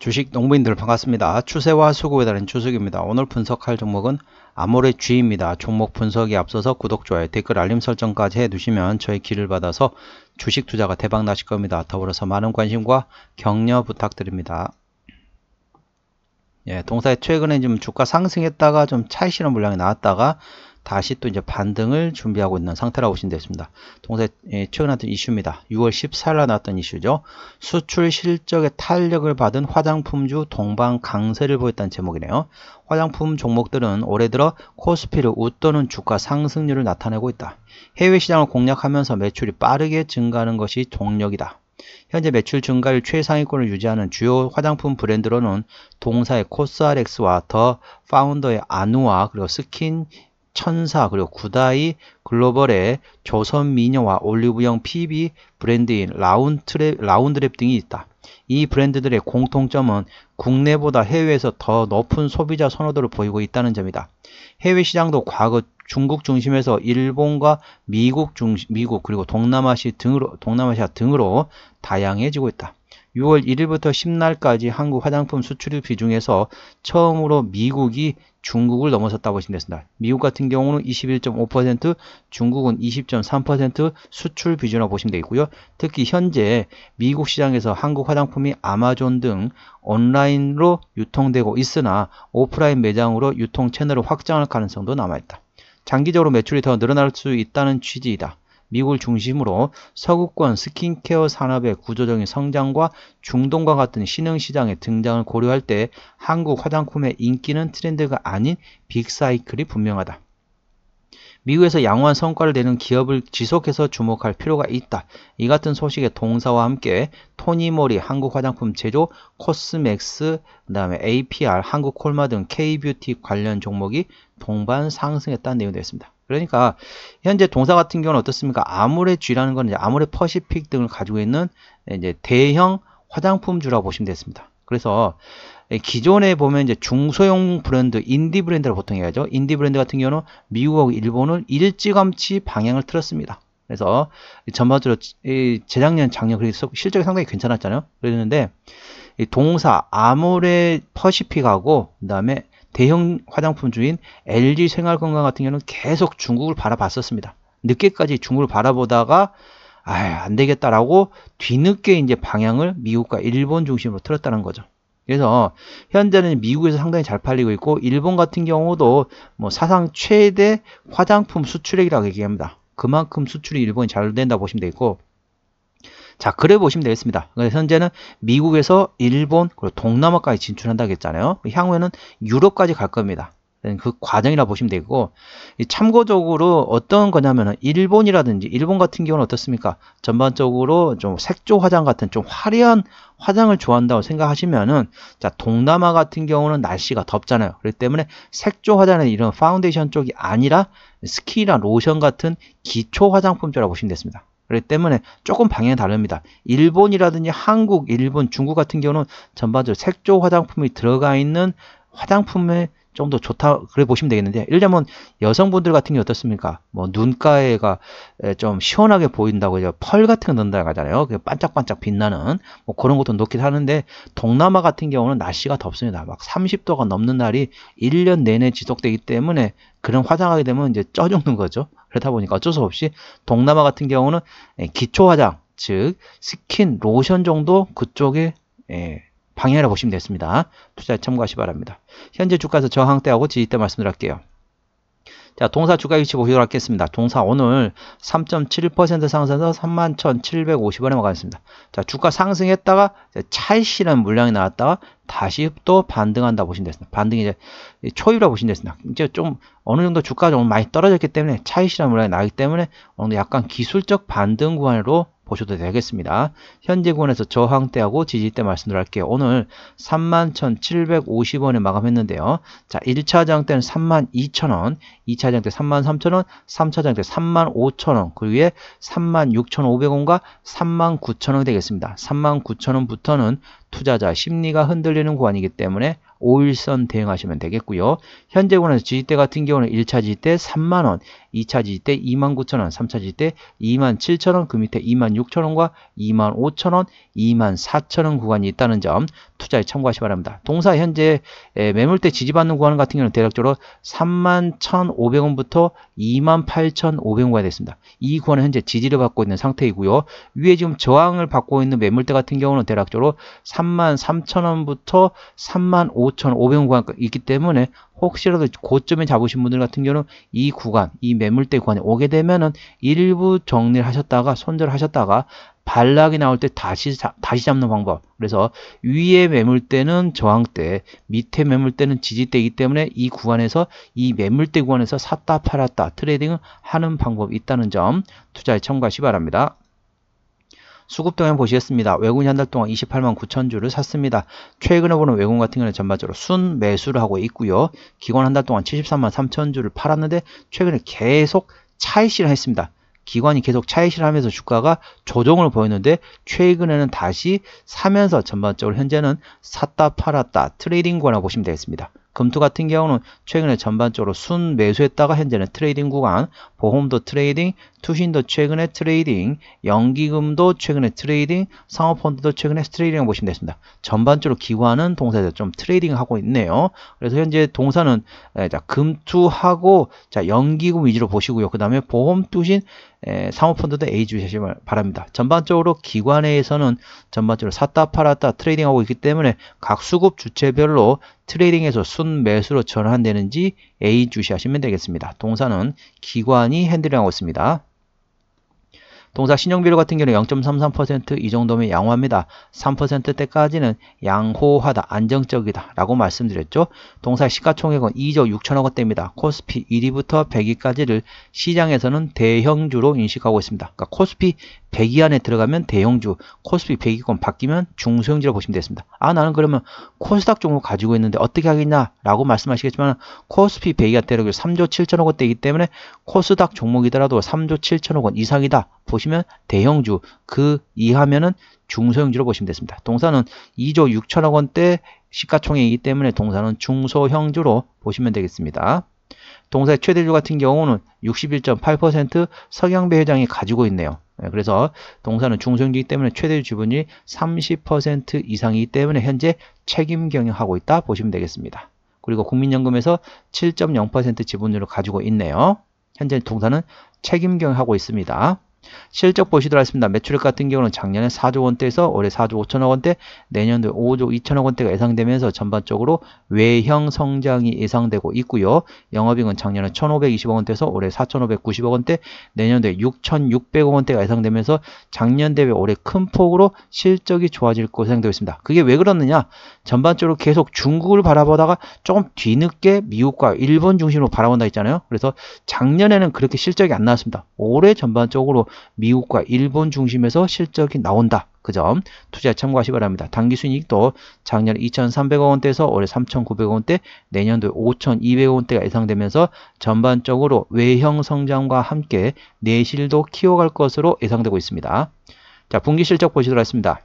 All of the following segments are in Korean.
주식 농부인들 반갑습니다. 추세와 수급에 따른 추석입니다 오늘 분석할 종목은 아모레 G입니다. 종목 분석에 앞서서 구독, 좋아요, 댓글, 알림 설정까지 해두시면 저희 길을 받아서 주식 투자가 대박 나실 겁니다. 더불어서 많은 관심과 격려 부탁드립니다. 예, 동사의 최근에 좀 주가 상승했다가 좀차이 실험 물량이 나왔다가 다시 또 이제 반등을 준비하고 있는 상태라고 보시면 되겠습니다. 동사에 예, 최근 나왔던 이슈입니다. 6월 14일 날 나왔던 이슈죠. 수출 실적에 탄력을 받은 화장품주 동방 강세를 보였다는 제목이네요. 화장품 종목들은 올해 들어 코스피를 웃도는 주가 상승률을 나타내고 있다. 해외 시장을 공략하면서 매출이 빠르게 증가하는 것이 동력이다. 현재 매출 증가율 최상위권을 유지하는 주요 화장품 브랜드로는 동사의 코스알엑스와 더 파운더의 아누아 그리고 스킨 천사 그리고 구다이 글로벌의 조선 미녀와 올리브영 PB 브랜드인 라운트랩 라운드랩 등이 있다. 이 브랜드들의 공통점은 국내보다 해외에서 더 높은 소비자 선호도를 보이고 있다는 점이다. 해외 시장도 과거 중국 중심에서 일본과 미국 중 미국 그리고 동남아시 등으로 동남아시아 등으로 다양해지고 있다. 6월 1일부터 10날까지 한국 화장품 수출입 비중에서 처음으로 미국이 중국을 넘어섰다고 보시면 되겠습니다. 미국 같은 경우는 21.5%, 중국은 20.3% 수출 비중으로 보시면 되겠고요. 특히 현재 미국 시장에서 한국 화장품이 아마존 등 온라인으로 유통되고 있으나 오프라인 매장으로 유통 채널을 확장할 가능성도 남아있다. 장기적으로 매출이 더 늘어날 수 있다는 취지이다. 미국을 중심으로 서구권 스킨케어 산업의 구조적인 성장과 중동과 같은 신흥시장의 등장을 고려할 때 한국 화장품의 인기는 트렌드가 아닌 빅사이클이 분명하다. 미국에서 양호한 성과를 내는 기업을 지속해서 주목할 필요가 있다. 이 같은 소식의 동사와 함께 토니모리 한국 화장품 제조, 코스맥스, 그 다음에 APR, 한국 콜마 등 K뷰티 관련 종목이 동반 상승했다는 내용이 되었습니다 그러니까 현재 동사 같은 경우는 어떻습니까? 아무래 쥐라는 건 이제 아무래 퍼시픽 등을 가지고 있는 이제 대형 화장품주라고 보시면 됐습니다 그래서 기존에 보면 이제 중소형 브랜드, 인디 브랜드를 보통 해야죠. 인디 브랜드 같은 경우는 미국하고 일본은 일찌감치 방향을 틀었습니다. 그래서 전반적으로 재작년, 작년 그래서 실적이 상당히 괜찮았잖아요. 그랬는데 동사 아모레 퍼시픽하고 그다음에 대형 화장품주인 LG 생활건강 같은 경우는 계속 중국을 바라봤었습니다. 늦게까지 중국을 바라보다가 아안 되겠다라고 뒤늦게 이제 방향을 미국과 일본 중심으로 틀었다는 거죠. 그래서 현재는 미국에서 상당히 잘 팔리고 있고 일본 같은 경우도 뭐 사상 최대 화장품 수출액이라고 얘기합니다. 그만큼 수출이 일본이 잘 된다 고 보시면 되겠고 자, 그래 보시면 되겠습니다. 현재는 미국에서 일본, 그리고 동남아까지 진출한다고 했잖아요. 향후에는 유럽까지 갈 겁니다. 그 과정이라 고 보시면 되고 참고적으로 어떤 거냐면은 일본이라든지 일본 같은 경우는 어떻습니까 전반적으로 좀 색조 화장 같은 좀 화려한 화장을 좋아한다고 생각하시면은 자 동남아 같은 경우는 날씨가 덥잖아요 그렇기 때문에 색조 화장은 이런 파운데이션 쪽이 아니라 스키나 로션 같은 기초 화장품 쪽이라고 보시면 됩니다 그렇기 때문에 조금 방향이 다릅니다. 일본이라든지 한국, 일본, 중국 같은 경우는 전반적으로 색조 화장품이 들어가 있는 화장품에 좀 더 좋다 그래 보시면 되겠는데 예를 들면 여성분들 같은 게 어떻습니까? 뭐 눈가에가 좀 시원하게 보인다고 이제 펄 같은 거 넣는다고 하잖아요. 반짝반짝 빛나는 뭐 그런 것도 넣도 하는데 동남아 같은 경우는 날씨가 덥습니다. 막 30도가 넘는 날이 1년 내내 지속되기 때문에 그런 화장하게 되면 이제 쪄죽는 거죠. 그렇다 보니까 어쩔 수 없이 동남아 같은 경우는 예, 기초 화장, 즉 스킨, 로션 정도 그쪽에 예, 방향을 보시면 됐습니다. 투자에 참고하시 바랍니다. 현재 주가에서 저항대하고 지지대 말씀드릴게요. 자, 동사 주가 위치 보시도록 하겠습니다. 동사 오늘 3.7% 상승해서 31,750원에 마감했습니다. 자, 주가 상승했다가 찰시라는 물량이 나왔다가 다시 또 반등한다 보시면 됐습니다 반등이 이제 초입라고 보시면 됐습니다 이제 좀 어느 정도 주가가 좀 많이 떨어졌기 때문에 차이시한 물량이 나기 때문에 어느 정도 약간 기술적 반등 구간으로 보셔도 되겠습니다. 현재 구간에서 저항대하고 지지대 말씀드릴 게요 오늘 31,750원에 마감했는데요. 자, 1차 장대는 32,000원, 2차 장대 33,000원, 3차 장대 35,000원, 그 위에 36,500원과 39,000원 이 되겠습니다. 39,000원부터는 투자자 심리가 흔들리는 구간이기 때문에 5일선 대응하시면 되겠고요. 현재 권에서 지지대 같은 경우는 1차 지지대 3만원, 2차 지지대 29,000원, 3차 지지대 27,000원, 그 밑에 26,000원과 25,000원, 24,000원 구간이 있다는 점 투자에 참고하시 기 바랍니다. 동사 현재 매물대 지지받는 구간 같은 경우는 대략적으로 31,500원부터 28,500원 구 됐습니다. 이 구간은 현재 지지를 받고 있는 상태이고요. 위에 지금 저항을 받고 있는 매물대 같은 경우는 대략적으로 33,000원부터 35,000원 5,500원 구간 있기 때문에 혹시라도 고점에 잡으신 분들 같은 경우는 이 구간, 이 매물대 구간에 오게 되면은 일부 정리를 하셨다가 손절 하셨다가 반락이 나올 때 다시 자, 다시 잡는 방법. 그래서 위에 매물대는 저항대, 밑에 매물대는 지지대이기 때문에 이 구간에서 이 매물대 구간에서 샀다 팔았다 트레이딩을 하는 방법이 있다는 점 투자에 참고하시 기 바랍니다. 수급동향 보시겠습니다. 외국인이 한달 동안 28만 9천 주를 샀습니다. 최근에 보는 외국인 같은 경우는 전반적으로 순 매수를 하고 있고요. 기관 한 달 동안 73만 3천 주를 팔았는데 최근에 계속 차익실을 했습니다. 기관이 계속 차익실 하면서 주가가 조정을 보였는데 최근에는 다시 사면서 전반적으로 현재는 샀다 팔았다 트레이딩 권이라고 보시면 되겠습니다. 금투 같은 경우는 최근에 전반적으로 순 매수했다가 현재는 트레이딩 구간, 보험도 트레이딩, 투신도 최근에 트레이딩, 연기금도 최근에 트레이딩, 상업펀드도 최근에 트레이딩 보시면 되겠습니다. 전반적으로 기관은 동사에서 좀 트레이딩하고 있네요. 그래서 현재 동사는 금투하고 연기금 위주로 보시고요. 그 다음에 보험, 투신, 상호펀드도 예, A 주시기 바랍니다. 전반적으로 기관에서는 전반적으로 샀다 팔았다 트레이딩하고 있기 때문에 각 수급 주체별로 트레이딩에서 순매수로 전환되는지 A 주시하시면 되겠습니다. 동사는 기관이 핸들링하고 있습니다. 동사 신용비율 같은 경우는 0.33%이 정도면 양호합니다. 3%대까지는 양호하다, 안정적이다 라고 말씀드렸죠. 동사 시가총액은 2조 6천억 원대입니다. 코스피 1위부터 100위까지를 시장에서는 대형주로 인식하고 있습니다. 그러니까 코스피 100위 안에 들어가면 대형주, 코스피 100위권 바뀌면 중소형주라고 보시면 되겠습니다. 아 나는 그러면 코스닥 종목 가지고 있는데 어떻게 하겠냐 라고 말씀하시겠지만 코스피 100위 안대략 3조 7천억 원대이기 때문에 코스닥 종목이더라도 3조 7천억 원 이상이다 보시면 대형주 그 이하면은 중소형주로 보시면 되겠습니다. 동사는 2조 6천억 원대 시가총액이기 때문에 동사는 중소형주로 보시면 되겠습니다. 동사의 최대주 같은 경우는 61.8%석경배 회장이 가지고 있네요. 예, 그래서 동사는 중소형기 때문에 최대 지분이30% 이상이기 때문에 현재 책임 경영하고 있다 보시면 되겠습니다. 그리고 국민연금에서 7.0% 지분율을 가지고 있네요. 현재 동사는 책임 경영하고 있습니다. 실적 보시도록 하겠습니다. 매출액 같은 경우는 작년에 4조 원대에서 올해 4조 5천억 원대, 내년도 5조 2천억 원대가 예상되면서 전반적으로 외형 성장이 예상되고 있고요. 영업이익은 작년에 1,520억 원대에서 올해 4,590억 원대, 내년도에 6,600억 원대가 예상되면서 작년 대비 올해 큰 폭으로 실적이 좋아질 것으로 예상되고 있습니다. 그게 왜 그렇느냐? 전반적으로 계속 중국을 바라보다가 조금 뒤늦게 미국과 일본 중심으로 바라본다 했잖아요. 그래서 작년에는 그렇게 실적이 안 나왔습니다. 올해 전반적으로 미국과 일본 중심에서 실적이 나온다. 그 점투자 참고하시기 바랍니다. 단기 순이익도 작년 2 3 0 0 원대에서 올해 3 9 0 0 원대, 내년도 에5 2 0 0 원대가 예상되면서 전반적으로 외형 성장과 함께 내실도 키워갈 것으로 예상되고 있습니다. 자, 분기 실적 보시도록 하겠습니다.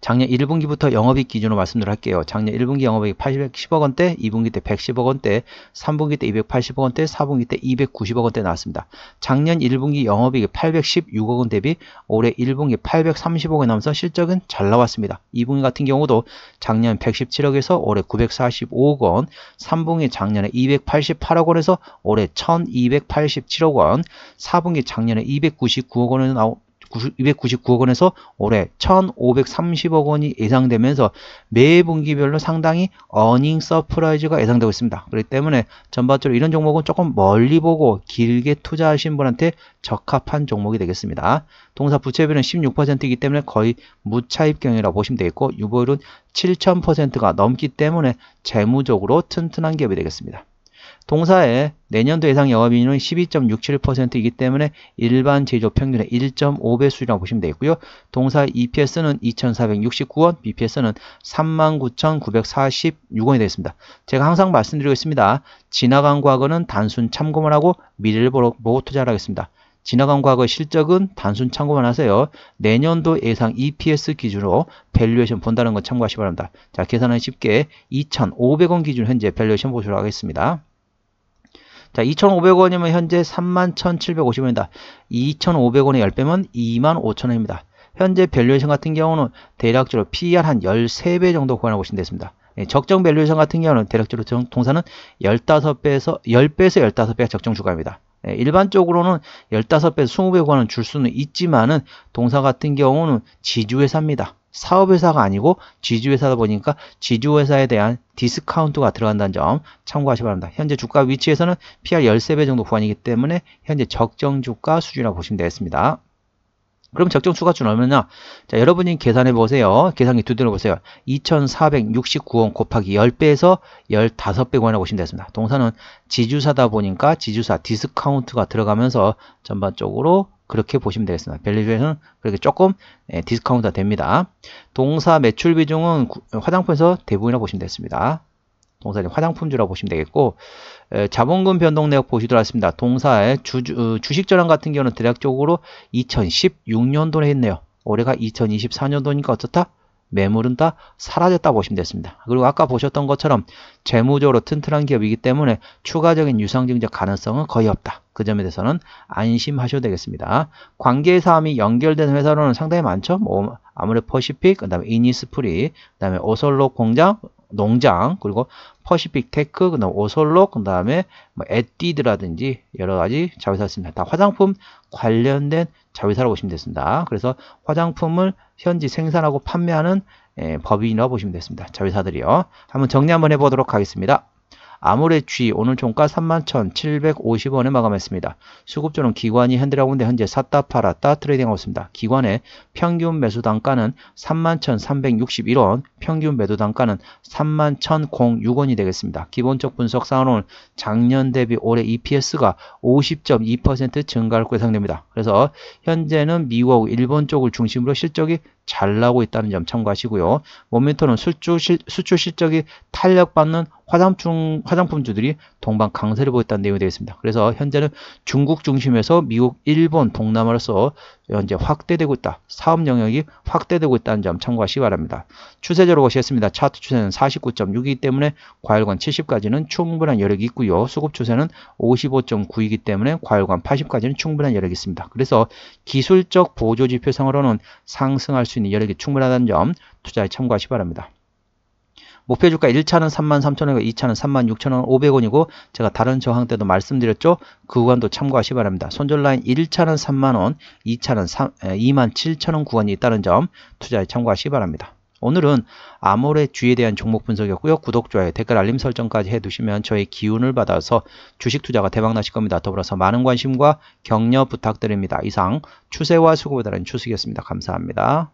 작년 1분기부터 영업이익 기준으로 말씀을 할게요. 작년 1분기 영업이익 810억 원대, 2분기 때 110억 원대, 3분기 때 280억 원대, 4분기 때 290억 원대 나왔습니다. 작년 1분기 영업이익 816억 원 대비 올해 1분기 830억 원 나면서 실적은 잘 나왔습니다. 2분기 같은 경우도 작년 117억에서 올해 945억 원, 3분기 작년에 288억 원에서 올해 1287억 원, 4분기 작년에 299억 원에 나오, 299억 원에서 올해 1,530억 원이 예상되면서 매 분기별로 상당히 어닝 서프라이즈가 예상되고 있습니다. 그렇기 때문에 전반적으로 이런 종목은 조금 멀리 보고 길게 투자하신 분한테 적합한 종목이 되겠습니다. 동사 부채비는 16%이기 때문에 거의 무차입경이라고 보시면 되겠고 유보율은 7,000%가 넘기 때문에 재무적으로 튼튼한 기업이 되겠습니다. 동사의 내년도 예상 영업이익률은 12.67%이기 때문에 일반 제조 평균의 1.5배수라고 보시면 되겠고요. 동사 EPS는 2,469원, BPS는 39,946원이 되겠습니다. 제가 항상 말씀드리고 있습니다. 지나간 과거는 단순 참고만 하고 미래를 보고 러 투자를 하겠습니다. 지나간 과거 실적은 단순 참고만 하세요. 내년도 예상 EPS 기준으로 밸류에이션 본다는 건 참고하시기 바랍니다. 자, 계산은 쉽게 2,500원 기준 현재 밸류에이션 보시도록 하겠습니다. 자, 2,500원이면 현재 31,750원이다. 2,500원의 10배면 25,000원입니다. 현재 밸류에이션 같은 경우는 대략적으로 PER 한 13배 정도 구하고 보시면 되겠습니다. 예, 적정 밸류에이션 같은 경우는 대략적으로 통사는 15배에서 10배에서 15배가 적정 주가입니다. 예, 일반적으로는 15배에서 20배 구하는 줄 수는 있지만은 동사 같은 경우는 지주회사입니다. 사업회사가 아니고 지주회사다 보니까 지주회사에 대한 디스카운트가 들어간다는 점 참고하시기 바랍니다. 현재 주가 위치에서는 PR 13배 정도 구간이기 때문에 현재 적정 주가 수준이라고 보시면 되겠습니다. 그럼 적정 추가주는 얼마냐? 자, 여러분이 계산해 보세요. 계산기 두드려 보세요. 2,469원 곱하기 10배에서 15배 구간고 보시면 되겠습니다. 동사는 지주사다 보니까 지주사 디스카운트가 들어가면서 전반적으로 그렇게 보시면 되겠습니다. 밸류에서는 그렇게 조금 예, 디스카운트가 됩니다. 동사 매출 비중은 구, 화장품에서 대부분이라고 보시면 되겠습니다. 동사의 화장품주라고 보시면 되겠고 에, 자본금 변동 내역 보시도록 하겠습니다. 동사의 주, 주, 어, 주식 저랑 같은 경우는 대략적으로 2016년도에 했네요. 올해가 2024년도니까 어떻다? 매물은 다 사라졌다 고 보시면 됐습니다. 그리고 아까 보셨던 것처럼 재무적으로 튼튼한 기업이기 때문에 추가적인 유상증자 가능성은 거의 없다. 그 점에 대해서는 안심하셔도 되겠습니다. 관계사함이 연결된 회사로는 상당히 많죠. 뭐 아무래도 퍼시픽, 그 다음에 이니스프리, 그 다음에 오설로 공장, 농장 그리고 퍼시픽 테크 그다음 오솔로 그다음에 뭐 에뛰드라든지 여러 가지 자회사 있습니다. 다 화장품 관련된 자회사라고 보시면 됐습니다. 그래서 화장품을 현지 생산하고 판매하는 예, 법인이라고 보시면 됐습니다. 자회사들이요. 한번 정리 한번 해보도록 하겠습니다. 아모레쥐 오늘 종가 31,750원에 마감했습니다. 수급주는 기관이 핸들하고 있는데 현재 샀다 팔았다 트레이딩하고 있습니다. 기관의 평균 매수 단가는 31,361원, 평균 매도 단가는 31,006원이 되겠습니다. 기본적 분석 상 사항은 작년 대비 올해 EPS가 50.2% 증가할 것으 예상됩니다. 그래서 현재는 미국, 일본 쪽을 중심으로 실적이 잘 나오고 있다는 점 참고하시고요. 모멘토는 수출, 수출 실적이 탄력받는 화장품, 화장품주들이 동반 강세를 보였다는 내용이 되어 있습니다. 그래서 현재는 중국 중심에서 미국, 일본, 동남아로서 현재 확대되고 있다. 사업 영역이 확대되고 있다는 점 참고하시기 바랍니다. 추세적으로 보시겠습니다. 차트 추세는 49.6이기 때문에 과열관 70까지는 충분한 여력이 있고요. 수급 추세는 55.9이기 때문에 과열관 80까지는 충분한 여력이 있습니다. 그래서 기술적 보조지표상으로는 상승할 수 있는 여력이 충분하다는 점 투자에 참고하시기 바랍니다. 목표 주가 1차는 33,000원이고 2차는 3 6 500원이고 제가 다른 저항 때도 말씀드렸죠. 그 구간도 참고하시 기 바랍니다. 손절 라인 1차는 3만원, 2차는 27,000원 구간이 있다는 점 투자에 참고하시 기 바랍니다. 오늘은 아모레 주에 대한 종목 분석이었고요. 구독, 좋아요, 댓글, 알림 설정까지 해두시면 저의 기운을 받아서 주식 투자가 대박나실 겁니다. 더불어서 많은 관심과 격려 부탁드립니다. 이상 추세와 수고에 다는 추수이었습니다. 감사합니다.